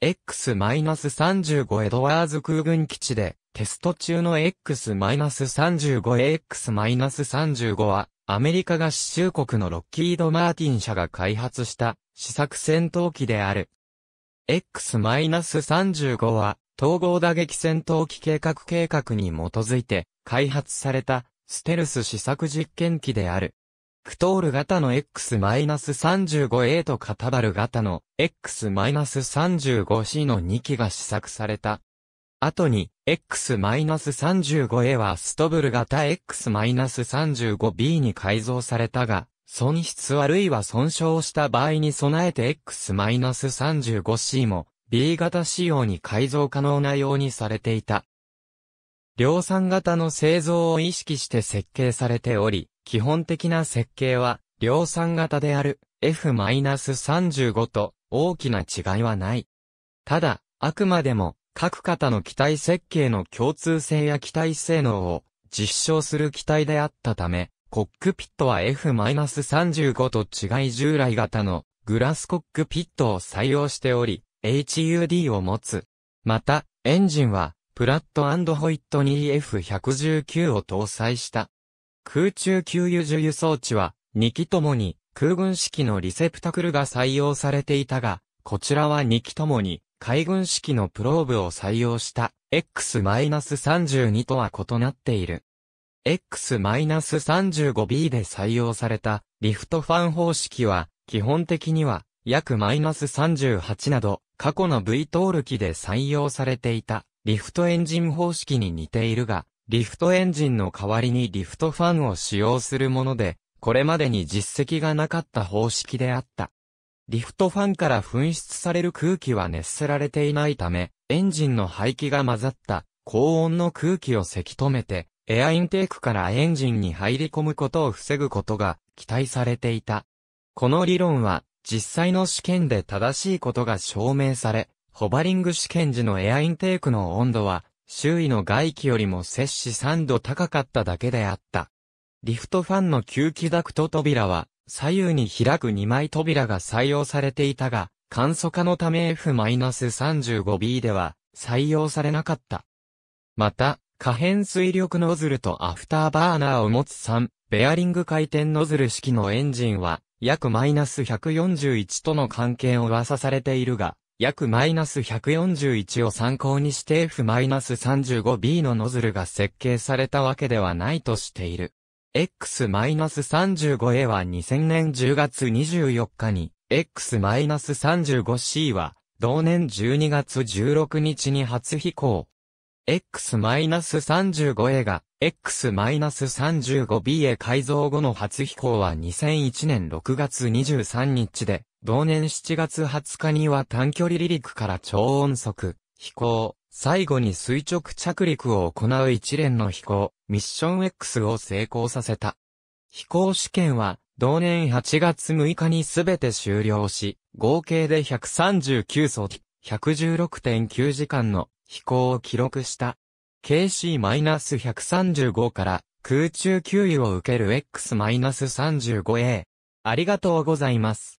X-35 エドワーズ空軍基地で、テスト中の X-35AX-35 は、アメリカ合衆国のロッキード・マーティン社が開発した試作戦闘機である。X-35 は、統合打撃戦闘機計画計画に基づいて開発されたステルス試作実験機である。クトール型の X-35A とカタバル型の X-35C の2機が試作された。後に、X-35A はストブル型 X-35B に改造されたが、損失あるいは損傷した場合に備えて X-35C も B 型仕様に改造可能なようにされていた。量産型の製造を意識して設計されており、基本的な設計は、量産型である F-35 と大きな違いはない。ただ、あくまでも、各型の機体設計の共通性や機体性能を実証する機体であったため、コックピットは F-35 と違い従来型のグラスコックピットを採用しており、HUD を持つ。また、エンジンは、プラットホイット 2F119 を搭載した。空中給油受油装置は、2機ともに空軍式のリセプタクルが採用されていたが、こちらは2機ともに海軍式のプローブを採用した X-32 とは異なっている。X-35B で採用されたリフトファン方式は、基本的には約 -38 など、過去の V トール機で採用されていたリフトエンジン方式に似ているが、リフトエンジンの代わりにリフトファンを使用するもので、これまでに実績がなかった方式であった。リフトファンから噴出される空気は熱せられていないため、エンジンの排気が混ざった高温の空気をせき止めて、エアインテークからエンジンに入り込むことを防ぐことが期待されていた。この理論は実際の試験で正しいことが証明され、ホバリング試験時のエアインテークの温度は周囲の外気よりも摂氏3度高かっただけであった。リフトファンの吸気ダクト扉は、左右に開く2枚扉が採用されていたが、簡素化のため F-35B では採用されなかった。また、可変水力ノズルとアフターバーナーを持つ3、ベアリング回転ノズル式のエンジンは、約141との関係を噂されているが、約マイナス141を参考にして F-35B のノズルが設計されたわけではないとしている。X-35A は2000年10月24日に、X-35C は同年12月16日に初飛行。X-35A が X-35B へ改造後の初飛行は2001年6月23日で、同年7月20日には短距離離陸から超音速、飛行、最後に垂直着陸を行う一連の飛行、ミッション X を成功させた。飛行試験は、同年8月6日にすべて終了し、合計で139層、116.9時間の飛行を記録した。KC-135 から空中給油を受ける X-35A。ありがとうございます。